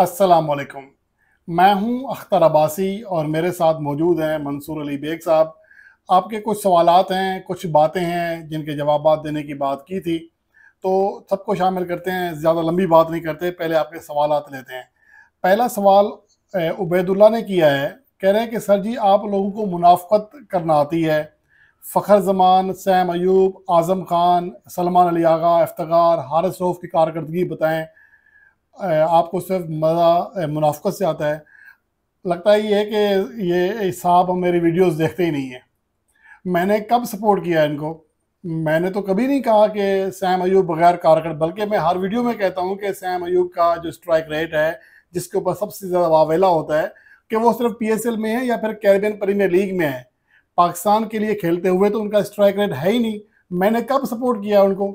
असलकम मैं हूं अख्तर अब्बासी और मेरे साथ मौजूद हैं मंसूर अली बेग साहब आपके कुछ सवालात हैं कुछ बातें हैं जिनके जवाब देने की बात की थी तो सबको शामिल करते हैं ज़्यादा लंबी बात नहीं करते पहले आपके सवाल लेते हैं पहला सवाल उबैदुल्ला ने किया है कह रहे हैं कि सर जी आप लोगों को मुनाफ़त करना आती है फ़खर जमान सैम अयूब आज़म खान सलमान अली आगा इफ्तार हारिस रोफ़ की कारकर्दगी बताएँ आपको सिर्फ मज़ा मुनाफ़त से आता है लगता ही है कि ये साहब हम मेरी वीडियोस देखते ही नहीं हैं मैंने कब सपोर्ट किया इनको मैंने तो कभी नहीं कहा कि सैम अयूब बगैर कारगर बल्कि मैं हर वीडियो में कहता हूँ कि सैम अयूब का जो स्ट्राइक रेट है जिसके ऊपर सबसे ज़्यादा वावेला होता है कि वो सिर्फ पीएसएल में है या फिर कैरेबियन प्रीमियर लीग में है पाकिस्तान के लिए खेलते हुए तो उनका स्ट्राइक रेट है ही नहीं मैंने कब सपोर्ट किया उनको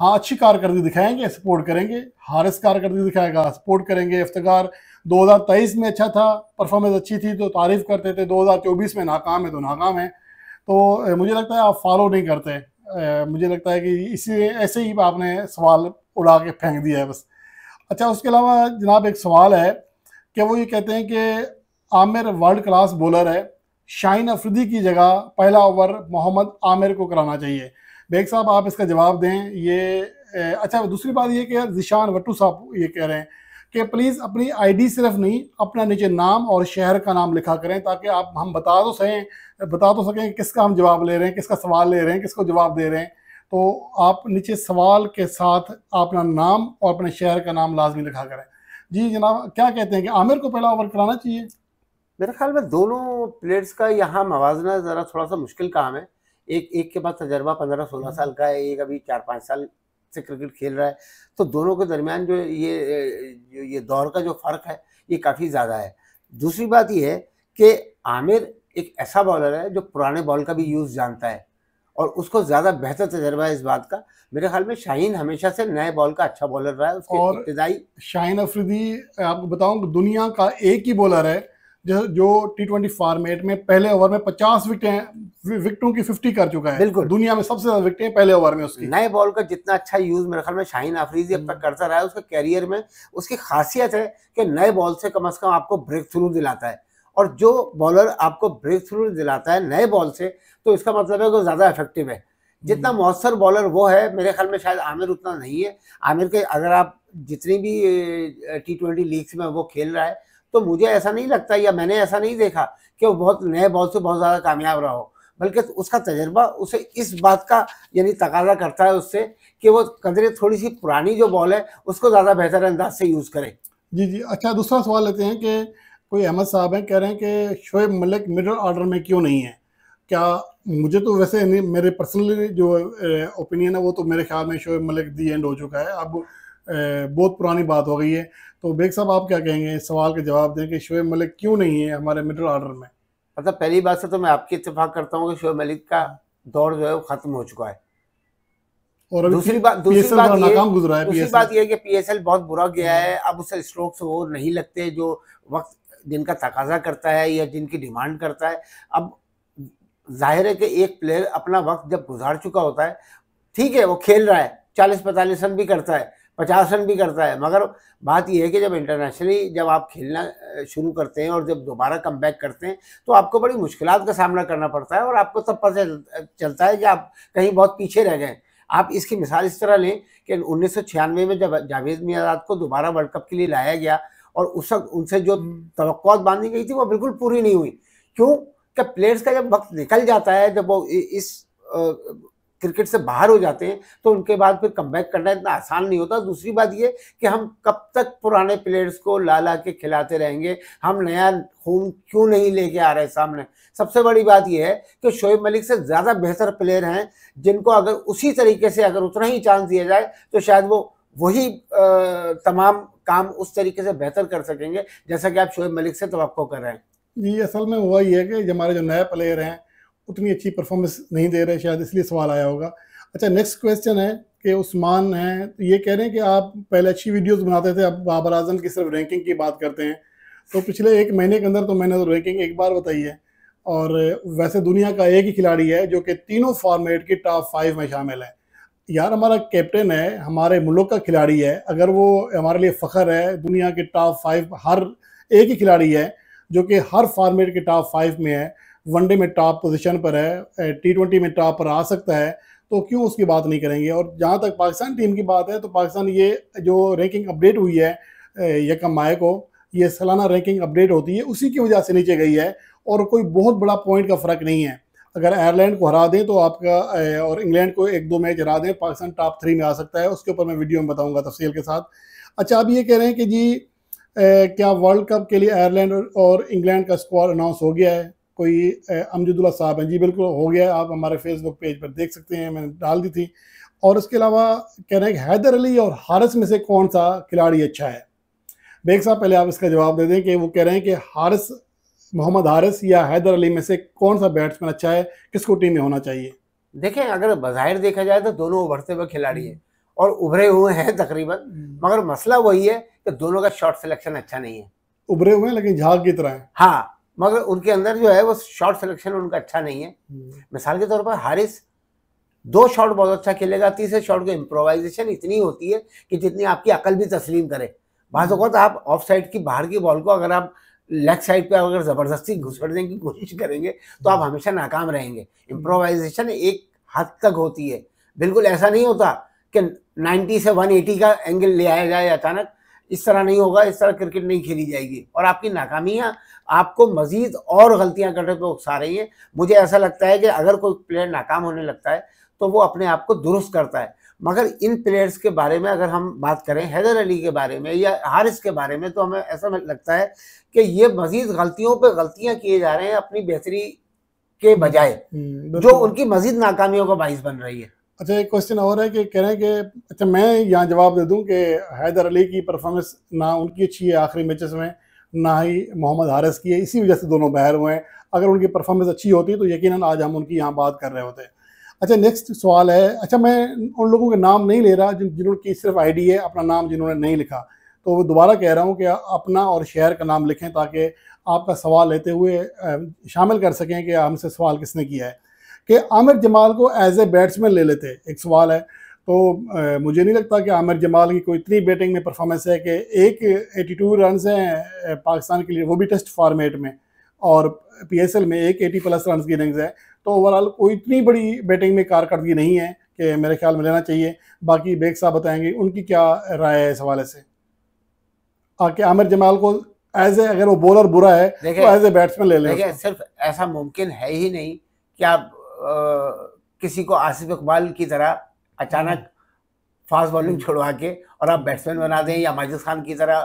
हाँ अच्छी कारकर्दगी दिखाएंगे सपोर्ट करेंगे हारिस कारकर्दगी दिखाएगा सपोर्ट करेंगे इफ्तार 2023 में अच्छा था परफॉर्मेंस अच्छी थी तो तारीफ करते थे 2024 में नाकाम है तो नाकाम है तो मुझे लगता है आप फॉलो नहीं करते मुझे लगता है कि इसी ऐसे ही आपने सवाल उड़ा के फेंक दिया है बस अच्छा उसके अलावा जनाब एक सवाल है कि वो ये कहते हैं कि आमिर वर्ल्ड क्लास बॉलर है शाइन अफरीदी की जगह पहला ओवर मोहम्मद आमिर को कराना चाहिए बेग साहब आप इसका जवाब दें ये अच्छा दूसरी बात ये कि जिशान वट्टू साहब ये कह रहे हैं कि प्लीज़ अपनी आईडी सिर्फ नहीं अपना नीचे नाम और शहर का नाम लिखा करें ताकि आप हम बता तो सकें बता तो सकें कि किसका हम जवाब ले रहे हैं किसका सवाल ले रहे हैं किसको जवाब दे रहे हैं तो आप नीचे सवाल के साथ अपना नाम और अपने शहर का नाम लाजमी लिखा करें जी जनाब क्या कहते हैं कि आमिर को पहला ओवर कराना चाहिए मेरे ख्याल में दोनों प्लेयर्स का यहाँ मवाजना ज़रा थोड़ा सा मुश्किल काम है एक एक के पास तजर्बा पंद्रह सोलह हम्म। साल का है एक अभी चार पाँच साल से क्रिकेट खेल रहा है तो दोनों के दरमियान जो ये जो ये दौर का जो फ़र्क है ये काफ़ी ज़्यादा है दूसरी बात यह है कि आमिर एक ऐसा बॉलर है जो पुराने बॉल का भी यूज़ जानता है और उसको ज़्यादा बेहतर तजर्बा है इस बात का मेरे ख्याल में शाहीन हमेशा से नए बॉल का अच्छा बॉलर रहा है उसके और शाहीन अफरीदी आपको बताऊं दुनिया का एक ही बॉलर है जो टी ट्वेंटी फॉर्मेट में पहले ओवर में पचास विकटें विकटों की फिफ्टी कर चुका है बिल्कुल दुनिया में सबसे ज्यादा विकटें पहले ओवर में उसकी नए बॉल का जितना अच्छा यूज मेरे ख्याल में शाहीन आफरीदी अब तक हम्म। करता रहा है उसके कैरियर में उसकी खासियत है कि नए बॉल से कम अज कम आपको ब्रेक थ्रू दिलाता है और जो बॉलर आपको ब्रेक थ्रू दिलाता है नए बॉल से तो इसका मतलब है कि ज़्यादा इफेक्टिव है जितना मौसर हम्म। बॉलर वो है मेरे ख्याल में शायद आमिर उतना नहीं है आमिर के अगर आप जितनी भी टी ट्वेंटी लीग्स में वो खेल रहा है तो मुझे ऐसा नहीं लगता या मैंने ऐसा नहीं देखा कि वो बहुत नए बॉल से बहुत ज़्यादा कामयाब रहा हो बल्कि उसका तजर्बा उसे इस बात का यानी तकाजा करता है उससे कि वो कदरे थोड़ी सी पुरानी जो बॉल है उसको ज़्यादा बेहतर अंदाज से यूज़ करें जी जी अच्छा दूसरा सवाल लेते हैं कि कोई अहमद साहब हैं कह रहे हैं कि शोएब मलिक मिडल ऑर्डर में क्यों नहीं है क्या मुझे तो वैसे मेरे पर्सनली जो ओपिनियन है वो तो मेरे ख्याल में शोएब मलिक दी एंड हो चुका है अब बहुत पुरानी बात हो गई है तो बेग साहब आप क्या कहेंगे इस सवाल के जवाब दें कि शोएब मलिक क्यों नहीं है हमारे मिडिल ऑर्डर में मतलब पहली बात से तो मैं आपकी इतफाक करता हूँ कि शोएब मलिक का दौर जो है वो ख़त्म हो चुका है और दूसरी बात दूसरी बात ये दूसरी बात ये कि पीएसएल बहुत बुरा गया है हम्म। अब उसे से वो नहीं लगते जो वक्त जिनका तकाजा करता है या जिनकी डिमांड करता है अब जाहिर है कि एक प्लेयर अपना वक्त जब गुजार चुका होता है ठीक है वो खेल रहा है चालीस पैंतालीस रन भी करता है पचास रन भी करता है मगर बात यह है कि जब इंटरनेशनली जब आप खेलना शुरू करते हैं और जब दोबारा कम बैक करते हैं तो आपको बड़ी मुश्किल का सामना करना पड़ता है और आपको तब पता चलता है कि आप कहीं बहुत पीछे रह गए आप इसकी मिसाल इस तरह लें कि उन्नीस में जब जावेद मियादाद को दोबारा वर्ल्ड कप के लिए लाया गया और उस वक्त उनसे जो तो बांधी गई थी वो बिल्कुल पूरी नहीं हुई क्यों क्या प्लेयर्स का जब वक्त निकल जाता है जब वो इस क्रिकेट से बाहर हो जाते हैं तो उनके बाद फिर कम करना इतना आसान नहीं होता दूसरी बात ये कि हम कब तक पुराने प्लेयर्स को ला ला के खिलाते रहेंगे हम नया खून क्यों नहीं लेके आ रहे सामने सबसे बड़ी बात यह है कि शोएब मलिक से ज़्यादा बेहतर प्लेयर हैं जिनको अगर उसी तरीके से अगर उतना ही चांस दिया जाए तो शायद वो वही तमाम काम उस तरीके से बेहतर कर सकेंगे जैसा कि आप शोएब मलिक से तो कर रहे हैं जी असल में हुआ ही है कि हमारे जो नए प्लेयर हैं उतनी अच्छी परफॉर्मेंस नहीं दे रहे शायद इसलिए सवाल आया होगा अच्छा नेक्स्ट क्वेश्चन है कि उस्मान हैं तो ये कह रहे हैं कि आप पहले अच्छी वीडियोस बनाते थे अब बाबर आजम की सिर्फ रैंकिंग की बात करते हैं तो पिछले एक महीने के अंदर तो मैंने तो रैंकिंग एक बार बताई है और वैसे दुनिया का एक ही खिलाड़ी है जो कि तीनों फॉर्मेट की टॉप फाइव में शामिल है यार हमारा कैप्टन है हमारे मुल्क का खिलाड़ी है अगर वो हमारे लिए फ़ख्र है दुनिया के टॉप फाइव हर एक ही खिलाड़ी है जो कि हर फॉर्मेट के टॉप फाइव में है वनडे में टॉप पोजीशन पर है टी ट्वेंटी में टॉप पर आ सकता है तो क्यों उसकी बात नहीं करेंगे और जहाँ तक पाकिस्तान टीम की बात है तो पाकिस्तान ये जो रैंकिंग अपडेट हुई है यकम माए को ये सालाना रैंकिंग अपडेट होती है उसी की वजह से नीचे गई है और कोई बहुत बड़ा पॉइंट का फ़र्क नहीं है अगर आयरलैंड को हरा दें तो आपका और इंग्लैंड को एक दो मैच हरा दें पाकिस्तान टॉप थ्री में आ सकता है उसके ऊपर मैं वीडियो में बताऊंगा तफसील के साथ अच्छा आप ये कह रहे हैं कि जी ए, क्या वर्ल्ड कप के लिए आयरलैंड और इंग्लैंड का स्कोर अनाउंस हो गया है कोई अमजदुल्ला साहब हैं जी बिल्कुल हो गया आप हमारे फेसबुक पेज पर देख सकते हैं मैंने डाल दी थी और उसके अलावा कह रहे हैं कि हैदर अली और हारिस में से कौन सा खिलाड़ी अच्छा है बेग साहब पहले आप इसका जवाब दे दें कि वो कह रहे हैं कि हारिस मोहम्मद हारिस या हैदर अली में से कौन सा बैट्समैन अच्छा है किसको टीम में होना चाहिए देखें अगर बाहिर देखा जाए तो दोनों उभरते हुए खिलाड़ी हैं और उभरे हुए हैं तकरीबन हम्म। मगर मसला वही है कि दोनों का शॉर्ट सिलेक्शन अच्छा नहीं है उभरे हुए हैं लेकिन झाग की तरह है हाँ मगर उनके अंदर जो है वो शॉट सिलेक्शन उनका अच्छा नहीं है हम्म। मिसाल के तौर पर हारिस दो शॉट बहुत अच्छा खेलेगा तीसरे शॉट को इम्प्रोवाइजेशन इतनी होती है कि जितनी आपकी अकल भी तस्लीम करे हम्म। तो आप ऑफ साइड की बाहर की बॉल को अगर आप लेग साइड पे अगर ज़बरदस्ती घुसड़ने की कोशिश करेंगे तो आप हम्म। हमेशा नाकाम रहेंगे इम्प्रोवाइजेशन एक हद तक होती है बिल्कुल ऐसा नहीं होता कि 90 से 180 का एंगल ले आया जाए अचानक इस तरह नहीं होगा इस तरह क्रिकेट नहीं खेली जाएगी और आपकी नाकामियाँ आपको मजीद और गलतियाँ करने पर उकसा रही हैं मुझे ऐसा लगता है कि अगर कोई प्लेयर नाकाम होने लगता है तो वो अपने आप को दुरुस्त करता है मगर इन प्लेयर्स के बारे में अगर हम बात करें हैदर अली के बारे में या हारिस के बारे में तो हमें ऐसा लगता है कि ये मजीद गलतियों पर गलतियाँ किए जा रहे हैं अपनी बेहतरी के बजाय हम्म, जो उनकी मजीद नाकामियों का बाइस बन रही है अच्छा एक क्वेश्चन और है कि कह रहे हैं कि अच्छा मैं यहाँ जवाब दे दूँ कि हैदर अली की परफॉर्मेंस ना उनकी अच्छी है आखिरी मैचेस में ना ही मोहम्मद हारिस की है इसी वजह से दोनों बाहर हुए हैं अगर उनकी परफॉर्मेंस अच्छी होती तो यकीन आज हम उनकी यहाँ बात कर रहे होते अच्छा नेक्स्ट सवाल है अच्छा मैं उन लोगों के नाम नहीं ले रहा जिन जिनकी सिर्फ आईडी है अपना नाम जिन्होंने नहीं लिखा तो वो दोबारा कह रहा हूँ कि अपना और शहर का नाम लिखें ताकि आपका सवाल लेते हुए शामिल कर सकें कि हमसे सवाल किसने किया है कि आमिर जमाल को एज ए बैट्समैन ले लेते एक सवाल है तो आ, मुझे नहीं लगता कि आमिर जमाल की कोई इतनी बैटिंग में परफॉर्मेंस है कि एक 82 रन हैं पाकिस्तान के लिए वो भी टेस्ट फॉर्मेट में और पीएसएल में एक 80 प्लस रन की इनिंग्स है तो ओवरऑल कोई इतनी बड़ी बैटिंग में कारकर्दगी नहीं है कि मेरे ख्याल में लेना चाहिए बाकी बेग साहब बताएंगे उनकी क्या राय है इस हवाले से आके आमिर जमाल को एज ए अगर वो बॉलर बुरा है तो एज ए बैट्समैन ले लें सिर्फ ऐसा मुमकिन है ही नहीं कि आप किसी को आसिफ इकबाल की तरह अचानक हम्म। फास्ट बॉलिंग हम्म। छुड़वा के और आप बैट्समैन बना दें या माजिद खान की तरह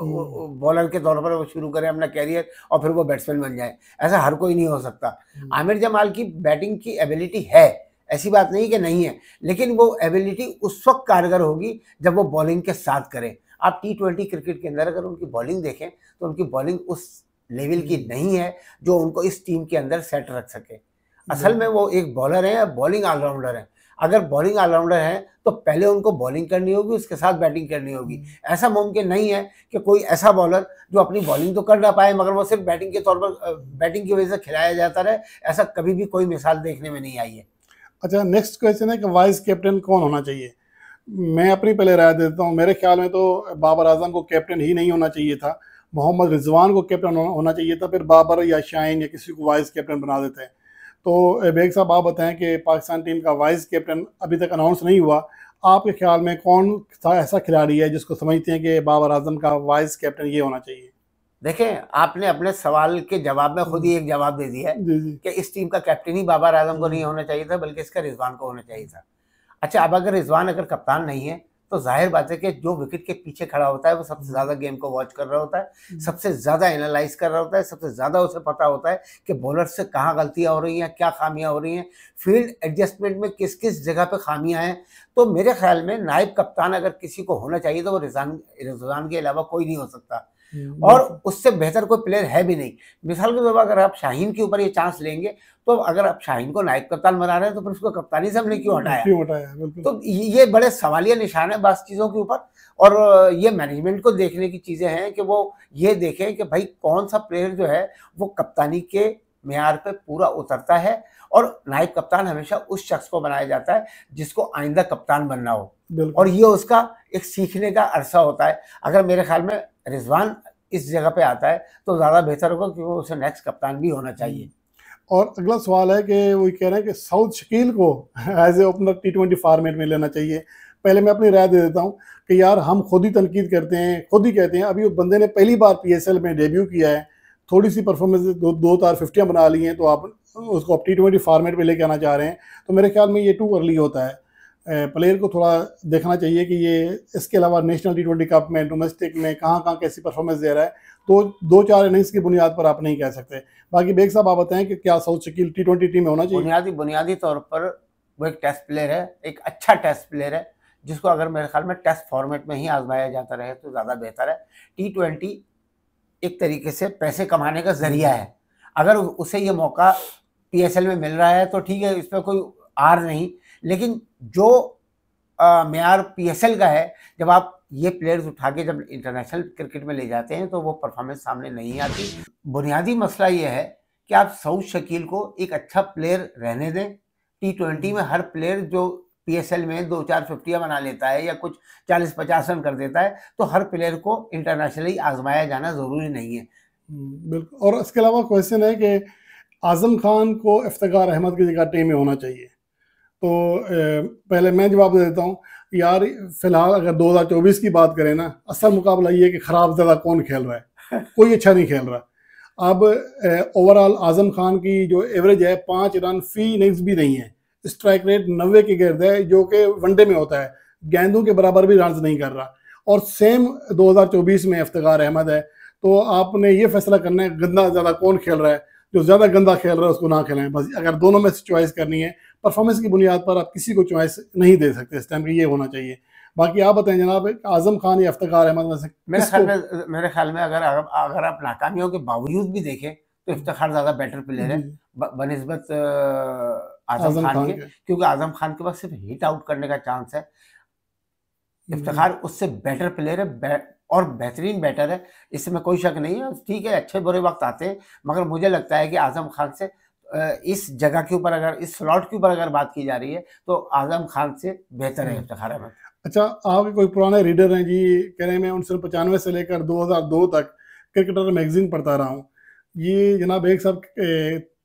हम्म। बॉलर के तौर पर वो शुरू करें अपना कैरियर और फिर वो बैट्समैन बन जाए ऐसा हर कोई नहीं हो सकता आमिर जमाल की बैटिंग की एबिलिटी है ऐसी बात नहीं कि नहीं है लेकिन वो एबिलिटी उस वक्त कारगर होगी जब वो बॉलिंग के साथ करें आप टी ट्वेंटी क्रिकेट के अंदर अगर उनकी बॉलिंग देखें तो उनकी बॉलिंग उस लेवल की नहीं है जो उनको इस टीम के अंदर सेट रख सके असल में वो एक बॉलर है या बॉलिंग ऑलराउंडर है अगर बॉलिंग ऑलराउंडर है तो पहले उनको बॉलिंग करनी होगी उसके साथ बैटिंग करनी होगी हम्म। ऐसा मुमकिन नहीं है कि कोई ऐसा बॉलर जो अपनी बॉलिंग तो कर ना पाए मगर वो सिर्फ बैटिंग के तौर पर बैटिंग की वजह से खिलाया जाता रहे ऐसा कभी भी कोई मिसाल देखने में नहीं आई है अच्छा नेक्स्ट क्वेश्चन है कि वाइस कैप्टन कौन होना चाहिए मैं अपनी पहले राय देता हूँ मेरे ख्याल में तो बाबर आजम को कैप्टन ही नहीं होना चाहिए था मोहम्मद रिजवान को कैप्टन होना चाहिए था फिर बाबर या शाइन या किसी को वाइस कैप्टन बना देते हैं तो बेग साहब आप बताएं कि पाकिस्तान टीम का वाइस कैप्टन अभी तक अनाउंस नहीं हुआ आपके ख्याल में कौन सा ऐसा खिलाड़ी है जिसको समझते हैं कि बाबर आजम का वाइस कैप्टन ये होना चाहिए देखें आपने अपने सवाल के जवाब में खुद ही एक जवाब दे दिया है कि इस टीम का कैप्टन ही बाबर आजम को नहीं होना चाहिए था बल्कि इसका रिजवान को होना चाहिए था अच्छा अब अगर रिजवान अगर कप्तान नहीं है तो जाहिर बात है कि जो विकेट के पीछे खड़ा होता है वो सबसे ज़्यादा गेम को वॉच हम्म। कर रहा होता है सबसे ज़्यादा एनालाइज कर रहा होता है सबसे ज़्यादा उसे पता होता है कि बॉलर से कहाँ गलतियां हो रही हैं क्या खामियां हो रही हैं फील्ड एडजस्टमेंट में किस किस जगह पर खामियां हैं तो मेरे ख्याल में नायब कप्तान अगर किसी को होना चाहिए तो वो रिजान रिजवान के अलावा कोई नहीं हो सकता हम्म। और उससे बेहतर कोई प्लेयर है भी नहीं मिसाल के तौर पर अगर आप शाहीन के ऊपर ये चांस लेंगे तो अगर आप शाहीन को नायब कप्तान बना रहे हैं तो फिर उसको कप्तानी से हमने क्यों हटाया क्यों हटाया तो ये बड़े सवालिया निशान है बास चीज़ों के ऊपर और ये मैनेजमेंट को देखने की चीज़ें हैं कि वो ये देखें कि भाई कौन सा प्लेयर जो है वो कप्तानी के मैार पे पूरा उतरता है और नायब कप्तान हमेशा उस शख्स को बनाया जाता है जिसको आइंदा कप्तान बनना हो और ये उसका एक सीखने का अरसा होता है अगर मेरे ख्याल में रिजवान इस जगह पे आता है तो ज़्यादा बेहतर होगा क्योंकि उसे नेक्स्ट कप्तान भी होना चाहिए हम्म। और अगला सवाल है कि वो कह रहे हैं कि साउथ शकील को as a opener T twenty format में लेना चाहिए पहले मैं अपनी राय दे देता हूँ कि यार हम खुद ही तनकीद करते हैं खुद ही कहते हैं अभी उस बंदे ने पहली बार पी में डेब्यू किया है थोड़ी सी परफॉर्मेंस दो दो तार फिफ्टियाँ बना ली हैं तो आप उसको आप टी ट्वेंटी फार्मेट में लेके आना चाह रहे हैं तो मेरे ख्याल में ये टू अर्ली होता है प्लेयर को थोड़ा देखना चाहिए कि ये इसके अलावा नेशनल टी ट्वेंटी कप में डोमेस्टिक में कहाँ कहाँ कैसी परफॉर्मेंस दे रहा है तो दो चार इनिंग्स की बुनियाद पर आप नहीं कह सकते बाकी बेग साहब आप बताएं कि क्या Saud Shakeel T twenty team में होना चाहिए बुनियादी बुनियादी तौर पर वो एक टेस्ट प्लेयर है एक अच्छा टेस्ट प्लेयर है जिसको अगर मेरे ख्याल में टेस्ट फॉर्मेट में ही आजमाया जाता रहे तो ज़्यादा बेहतर है टी ट्वेंटी एक तरीके से पैसे कमाने का जरिया है अगर उसे ये मौका पी में मिल रहा है तो ठीक है इस पर कोई आर नहीं लेकिन जो मैार पी का है जब आप ये प्लेयर्स उठा के जब इंटरनेशनल क्रिकेट में ले जाते हैं तो वो परफॉर्मेंस सामने नहीं आती बुनियादी मसला ये है कि आप सऊद शकील को एक अच्छा प्लेयर रहने दें टी ट्वेंटी में हर प्लेयर जो पीएसएल में दो चार फिफ्टियाँ बना लेता है या कुछ चालीस पचास रन कर देता है तो हर प्लेयर को इंटरनेशनली आजमाया जाना ज़रूरी नहीं है हम्म, बिल्कुल और इसके अलावा क्वेश्चन है कि आज़म खान को इफ्तार अहमद की जगह टीम में होना चाहिए तो पहले मैं जवाब दे देता हूँ यार फिलहाल अगर 2024 की बात करें ना असल मुकाबला ये कि ख़राब ज़्यादा कौन खेल रहा है कोई अच्छा नहीं खेल रहा अब ओवरऑल आज़म खान की जो एवरेज है पाँच रन फी इनिंग्स भी नहीं है स्ट्राइक रेट नबे के गिरद है जो कि वनडे में होता है गेंदों के बराबर भी रन नहीं कर रहा और सेम 2024 में इफ्तार अहमद है तो आपने ये फैसला करना है गंदा ज़्यादा कौन खेल रहा है जो ज़्यादा गंदा खेल रहा है उसको ना खेलें बस अगर दोनों में से चॉइस करनी है परफॉर्मेंस की बुनियाद पर आप किसी को चॉइस नहीं दे सकते इस टाइम ये होना चाहिए बाकी आप बताएं जनाब आजम खान या अफ्तार अहमद में से मेरे ख्याल में मेरे ख्याल में अगर अगर आप नाकामियों के बावजूद भी देखें तो इफ्तार ज़्यादा बेटर प्लेयर है बनस्बत आजम खान के क्योंकि आजम खान के पास सिर्फ हिट आउट करने का चांस है इफ्तार हम्म। उससे बेटर प्लेयर है और बेहतरीन बैटर है इसमें कोई शक नहीं है ठीक है अच्छे बुरे वक्त आते हैं मगर मुझे लगता है कि आजम खान से इस जगह के ऊपर अगर इस स्लॉट के ऊपर अगर बात की जा रही है तो आजम खान से बेहतर है हम्म। इफ्तार अहमद अच्छा आपके कोई पुराने रीडर हैं जी कह रहे हैं मैं उनसे पचानवे से लेकर 2002 तक क्रिकेटर मैगजीन पढ़ता रहा हूँ ये जनाब एक साहब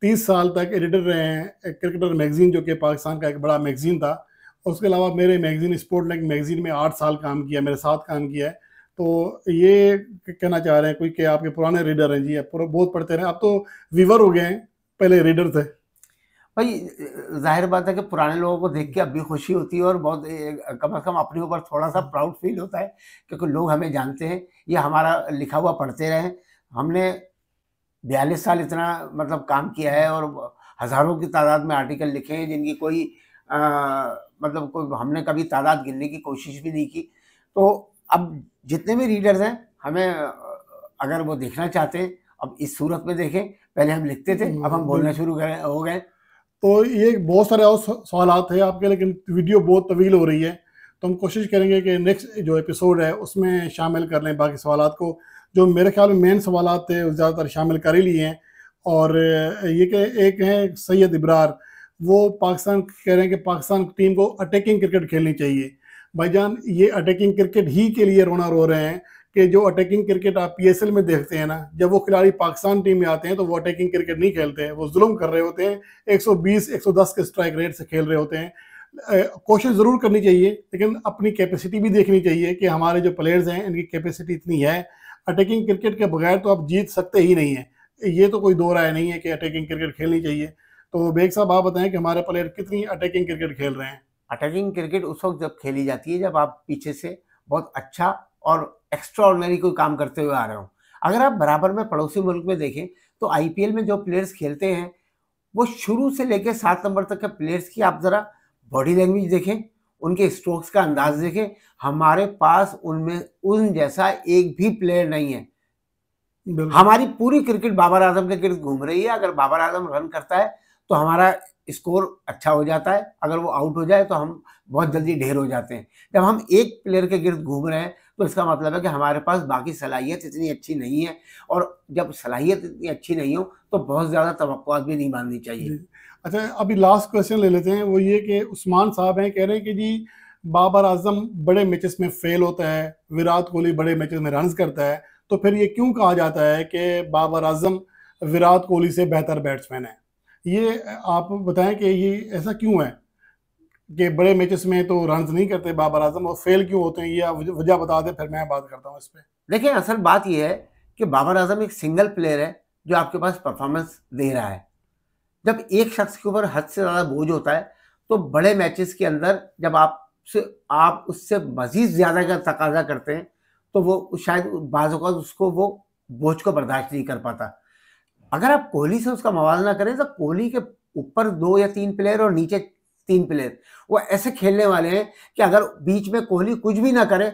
तीस साल तक एडिटर रहे हैं क्रिकेटर मैगजीन जो कि पाकिस्तान का एक बड़ा मैगजीन था उसके अलावा मेरे मैगजीन स्पोर्ट लाइक मैगजीन में आठ साल काम किया मेरे साथ काम किया है तो ये कहना चाह रहे हैं कोई कि आपके पुराने रीडर हैं जी बहुत पढ़ते रहे आप तो व्यूवर हो गए हैं पहले रीडर थे भाई जाहिर बात है कि पुराने लोगों को देख के अब भी खुशी होती है और बहुत कम से कम अपने ऊपर थोड़ा सा प्राउड फील होता है क्योंकि लोग हमें जानते हैं ये हमारा लिखा हुआ पढ़ते रहे हमने बयालीस साल इतना मतलब काम किया है और हज़ारों की तादाद में आर्टिकल लिखे हैं जिनकी कोई आ, मतलब कोई हमने कभी तादाद गिनने की कोशिश भी नहीं की तो अब जितने भी रीडर्स हैं हमें अगर वो देखना चाहते हैं अब इस सूरत में देखें पहले हम लिखते थे अब हम हम्म, बोलना शुरू करें हो गए तो ये बहुत सारे और सवाल थे आपके लेकिन वीडियो बहुत तवील हो रही है तो हम कोशिश करेंगे कि नेक्स्ट जो एपिसोड है उसमें शामिल कर लें बाकी सवाल को जो मेरे ख्याल में मेन सवाल थे ज़्यादातर शामिल कर ही लिए हैं और ये कि एक हैं सैयद इब्रार वो पाकिस्तान कह रहे हैं कि पाकिस्तान टीम को अटैकिंग क्रिकेट खेलनी चाहिए भाईजान ये अटैकिंग क्रिकेट ही के लिए रोना रो रहे हैं कि जो अटैकिंग क्रिकेट आप पीएसएल में देखते हैं ना जब वो खिलाड़ी पाकिस्तान टीम में आते हैं तो वो अटैकिंग क्रिकेट नहीं खेलते हैं वो जुल्म कर रहे होते हैं 120 110 के स्ट्राइक रेट से खेल रहे होते हैं कोशिश ज़रूर करनी चाहिए लेकिन अपनी कैपेसिटी भी देखनी चाहिए कि हमारे जो प्लेयर्स हैं इनकी कैपेसिटी इतनी है अटैकिंग क्रिकेट के बगैर तो आप जीत सकते ही नहीं हैं ये तो कोई दो राय नहीं है कि अटैकिंग क्रिकेट खेलनी चाहिए तो बेग साहब आप बताएं कि हमारे प्लेयर कितनी अटैकिंग क्रिकेट खेल रहे हैं अटैकिंग क्रिकेट उस वक्त जब खेली जाती है जब आप पीछे से बहुत अच्छा और एक्स्ट्रा ऑर्डनरी कोई काम करते हुए आ रहे हो अगर आप बराबर में पड़ोसी मुल्क में देखें तो आई में जो प्लेयर्स खेलते हैं वो शुरू से लेकर सात नंबर तक के प्लेयर्स की आप ज़रा बॉडी लैंग्वेज देखें उनके स्ट्रोक्स का अंदाज देखें हमारे पास उनमें उन जैसा एक भी प्लेयर नहीं है हमारी पूरी क्रिकेट बाबर आजम के गिर्द घूम रही है अगर बाबर आजम रन करता है तो हमारा स्कोर अच्छा हो जाता है अगर वो आउट हो जाए तो हम बहुत जल्दी ढेर हो जाते हैं जब हम एक प्लेयर के गिर्द घूम रहे हैं तो इसका मतलब है कि हमारे पास बाकी सलाहियत इतनी अच्छी नहीं है और जब सलाहियत इतनी अच्छी नहीं हो तो बहुत ज़्यादा तो भी नहीं बांधनी चाहिए अच्छा अभी लास्ट क्वेश्चन ले लेते हैं वो ये कि उस्मान साहब हैं कह रहे हैं कि जी बाबर आजम बड़े मैचेस में फेल होता है विराट कोहली बड़े मैचेस में रन करता है तो फिर ये क्यों कहा जाता है कि बाबर आजम विराट कोहली से बेहतर बैट्समैन है ये आप बताएं कि ये ऐसा क्यों है कि बड़े मैचेस में तो रन नहीं करते बाबर आजम और फेल क्यों होते हैं ये आप वजह बता दें फिर मैं बात करता हूँ इस पर देखिए असल बात यह है कि बाबर आजम एक सिंगल प्लेयर है जो आपके पास परफॉर्मेंस दे रहा है जब एक शख्स के ऊपर हद से ज़्यादा बोझ होता है तो बड़े मैचेस के अंदर जब आप से आप उससे मज़ीद ज़्यादा का तकाजा करते हैं तो वो शायद बाज़ उसको वो बोझ को बर्दाश्त नहीं कर पाता अगर आप कोहली से उसका मुवालना करें तो कोहली के ऊपर दो या तीन प्लेयर और नीचे तीन प्लेयर वो ऐसे खेलने वाले हैं कि अगर बीच में कोहली कुछ भी ना करे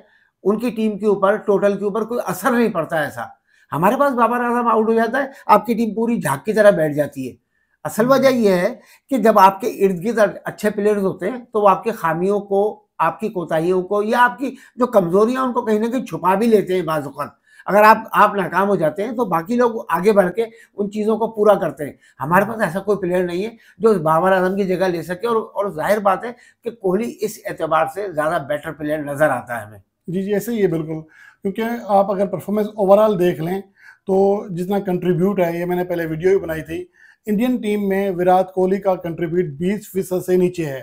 उनकी टीम के ऊपर टोटल के ऊपर कोई असर नहीं पड़ता ऐसा हमारे पास बाबर आजम आउट हो जाता है आपकी टीम पूरी झाक की तरह बैठ जाती है असल हम्म। वजह यह है कि जब आपके इर्द गिर्द अच्छे प्लेयर्स होते हैं तो वो आपकी खामियों को आपकी कोताहियों को या आपकी जो कमजोरियां उनको कहीं ना कहीं छुपा भी लेते हैं बाजुकत अगर आप आप नाकाम हो जाते हैं तो बाकी लोग आगे बढ़ के उन चीज़ों को पूरा करते हैं हमारे पास ऐसा कोई प्लेयर नहीं है जो बाबर आजम की जगह ले सके और और जाहिर बात है कि कोहली इस एतबार से ज़्यादा बेटर प्लेयर नज़र आता है हमें जी जी ऐसे ही है बिल्कुल क्योंकि आप अगर परफॉर्मेंस ओवरऑल देख लें तो जितना कंट्रीब्यूट है ये मैंने पहले वीडियो भी बनाई थी इंडियन टीम में विराट कोहली का कंट्रीब्यूट बीस फीसद से नीचे है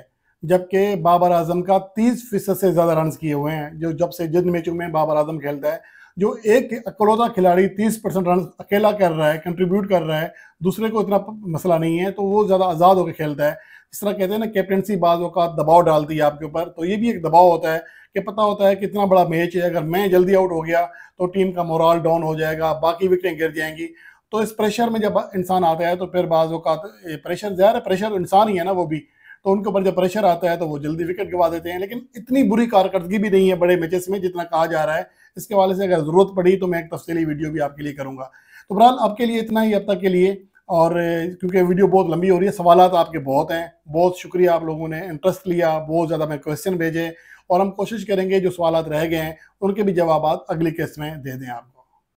जबकि बाबर आजम का तीस फीसद से ज़्यादा रन किए हुए हैं जो जब से जिन मैचों में बाबर आजम खेलता है जो एक अकलौता खिलाड़ी 30 परसेंट रन अकेला कर रहा है कंट्रीब्यूट कर रहा है दूसरे को इतना मसला नहीं है तो वो ज़्यादा आज़ाद होकर खेलता है इस तरह कहते हैं ना कैप्टनसी बाद अवत दबाव डालती है आपके ऊपर तो ये भी एक दबाव होता है कि पता होता है कितना बड़ा मैच है अगर मैं जल्दी आउट हो गया तो टीम का मोरल डाउन हो जाएगा बाकी विकटें गिर जाएंगी तो इस प्रेशर में जब इंसान आता है तो फिर बाज़ प्रेशर ज़्यादा प्रेशर तो इंसान ही है ना वो भी तो उनके ऊपर जब प्रेशर आता है तो वो जल्दी विकेट गवा देते हैं लेकिन इतनी बुरी कारकर्दगी भी नहीं है बड़े मैचेस में जितना कहा जा रहा है इसके हवाले से अगर ज़रूरत पड़ी तो मैं एक तफसली वीडियो भी आपके लिए करूँगा तो बहरहाल आपके लिए इतना ही अब तक के लिए और क्योंकि वीडियो बहुत लंबी हो रही है सवाल आपके बहुत हैं बहुत शुक्रिया आप लोगों ने इंटरेस्ट लिया बहुत ज़्यादा मैं क्वेश्चन भेजे और हम कोशिश करेंगे जो सवाल रह गए हैं उनके भी जवाब अगली किस्त में दे दें आपको